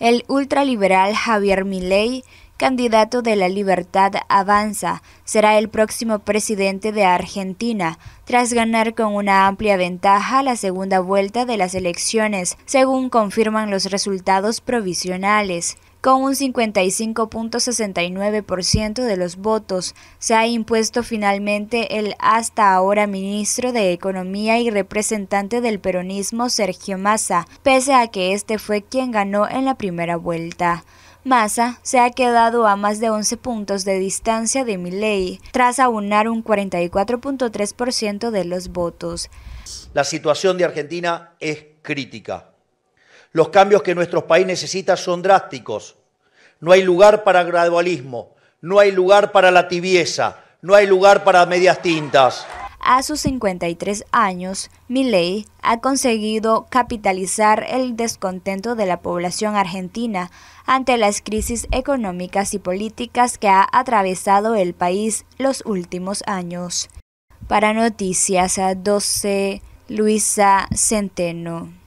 El ultraliberal Javier Milei, candidato de la Libertad Avanza, será el próximo presidente de Argentina, tras ganar con una amplia ventaja la segunda vuelta de las elecciones, según confirman los resultados provisionales. Con un 55.69% de los votos, se ha impuesto finalmente el hasta ahora ministro de Economía y representante del peronismo Sergio Massa, pese a que este fue quien ganó en la primera vuelta. Massa se ha quedado a más de 11 puntos de distancia de Miley, tras aunar un 44.3% de los votos. La situación de Argentina es crítica. Los cambios que nuestro país necesita son drásticos. No hay lugar para gradualismo, no hay lugar para la tibieza, no hay lugar para medias tintas. A sus 53 años, Miley ha conseguido capitalizar el descontento de la población argentina ante las crisis económicas y políticas que ha atravesado el país los últimos años. Para Noticias 12, Luisa Centeno.